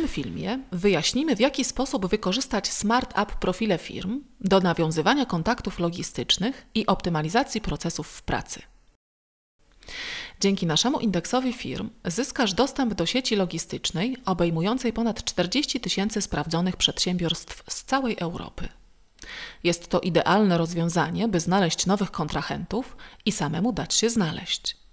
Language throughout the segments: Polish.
tym filmie wyjaśnimy, w jaki sposób wykorzystać Smart App profile firm do nawiązywania kontaktów logistycznych i optymalizacji procesów w pracy. Dzięki naszemu indeksowi firm zyskasz dostęp do sieci logistycznej obejmującej ponad 40 tysięcy sprawdzonych przedsiębiorstw z całej Europy. Jest to idealne rozwiązanie, by znaleźć nowych kontrahentów i samemu dać się znaleźć.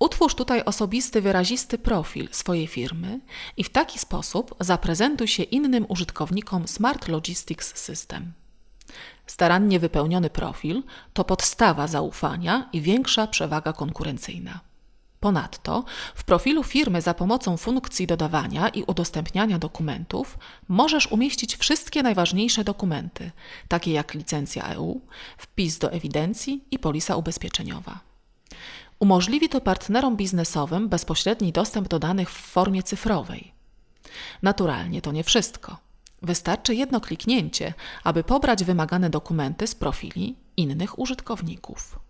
Utwórz tutaj osobisty, wyrazisty profil swojej firmy i w taki sposób zaprezentuj się innym użytkownikom Smart Logistics System. Starannie wypełniony profil to podstawa zaufania i większa przewaga konkurencyjna. Ponadto w profilu firmy za pomocą funkcji dodawania i udostępniania dokumentów możesz umieścić wszystkie najważniejsze dokumenty, takie jak licencja EU, wpis do ewidencji i polisa ubezpieczeniowa. Umożliwi to partnerom biznesowym bezpośredni dostęp do danych w formie cyfrowej. Naturalnie to nie wszystko. Wystarczy jedno kliknięcie, aby pobrać wymagane dokumenty z profili innych użytkowników.